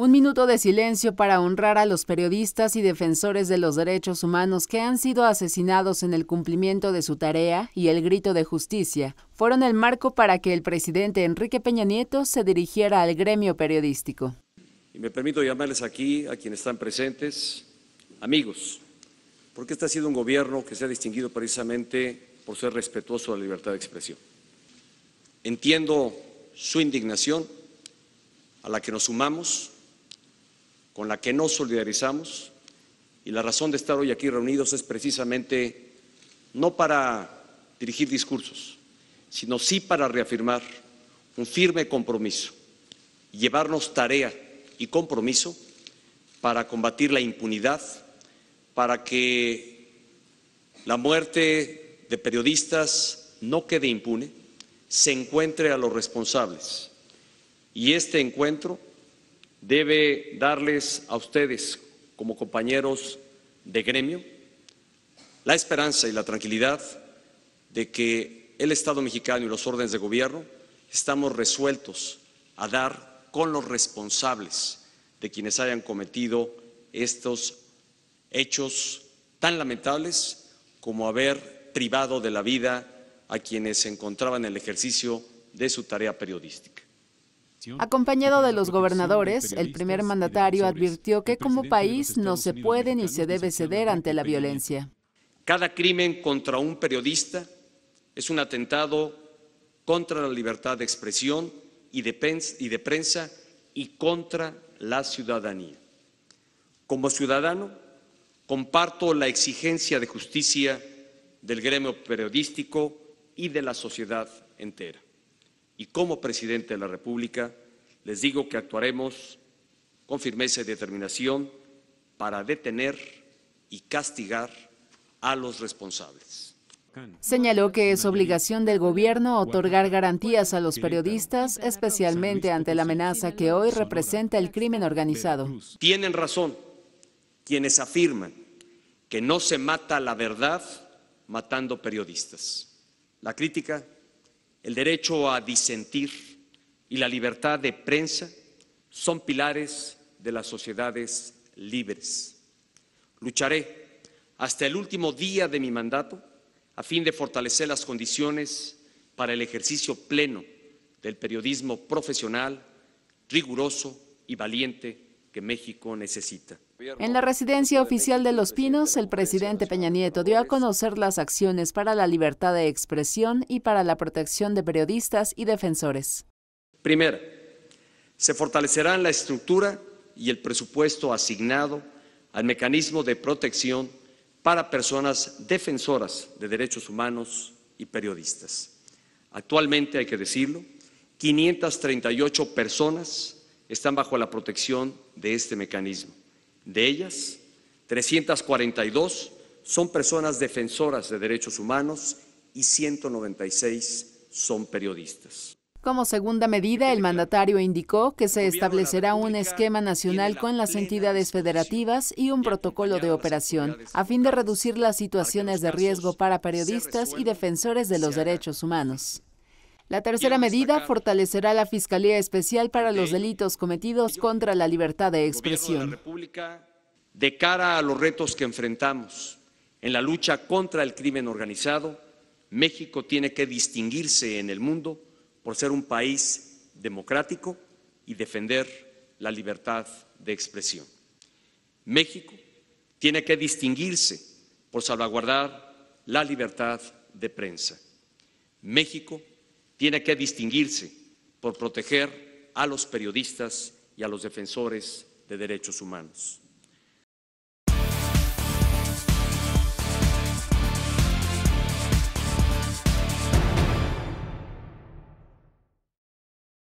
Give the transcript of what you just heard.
Un minuto de silencio para honrar a los periodistas y defensores de los derechos humanos que han sido asesinados en el cumplimiento de su tarea y el grito de justicia fueron el marco para que el presidente Enrique Peña Nieto se dirigiera al gremio periodístico. Y me permito llamarles aquí a quienes están presentes, amigos, porque este ha sido un gobierno que se ha distinguido precisamente por ser respetuoso de la libertad de expresión. Entiendo su indignación, a la que nos sumamos con la que nos solidarizamos y la razón de estar hoy aquí reunidos es precisamente no para dirigir discursos, sino sí para reafirmar un firme compromiso, llevarnos tarea y compromiso para combatir la impunidad, para que la muerte de periodistas no quede impune, se encuentre a los responsables. Y este encuentro debe darles a ustedes como compañeros de gremio la esperanza y la tranquilidad de que el Estado mexicano y los órdenes de gobierno estamos resueltos a dar con los responsables de quienes hayan cometido estos hechos tan lamentables como haber privado de la vida a quienes se encontraban en el ejercicio de su tarea periodística. Acompañado de los gobernadores, el primer mandatario advirtió que como país no se puede ni se debe ceder ante la violencia. Cada crimen contra un periodista es un atentado contra la libertad de expresión y de, prensa y contra la ciudadanía. Como ciudadano, comparto la exigencia de justicia del gremio periodístico y de la sociedad entera y como presidente de la República, les digo que actuaremos con firmeza y determinación para detener y castigar a los responsables. Señaló que es obligación del gobierno otorgar garantías a los periodistas, especialmente ante la amenaza que hoy representa el crimen organizado. Tienen razón quienes afirman que no se mata la verdad matando periodistas. La crítica el derecho a disentir y la libertad de prensa son pilares de las sociedades libres. Lucharé hasta el último día de mi mandato a fin de fortalecer las condiciones para el ejercicio pleno del periodismo profesional, riguroso y valiente que México necesita. En la residencia oficial de Los Pinos, el presidente Peña Nieto dio a conocer las acciones para la libertad de expresión y para la protección de periodistas y defensores. Primero, se fortalecerán la estructura y el presupuesto asignado al mecanismo de protección para personas defensoras de derechos humanos y periodistas. Actualmente, hay que decirlo, 538 personas están bajo la protección de este mecanismo. De ellas, 342 son personas defensoras de derechos humanos y 196 son periodistas. Como segunda medida, el mandatario indicó que se establecerá un esquema nacional con las entidades federativas y un protocolo de operación, a fin de reducir las situaciones de riesgo para periodistas y defensores de los derechos humanos. La tercera medida fortalecerá la Fiscalía Especial para los delitos cometidos contra la libertad de expresión. De cara a los retos que enfrentamos en la lucha contra el crimen organizado, México tiene que distinguirse en el mundo por ser un país democrático y defender la libertad de expresión. México tiene que distinguirse por salvaguardar la libertad de prensa. México tiene que distinguirse por proteger a los periodistas y a los defensores de derechos humanos.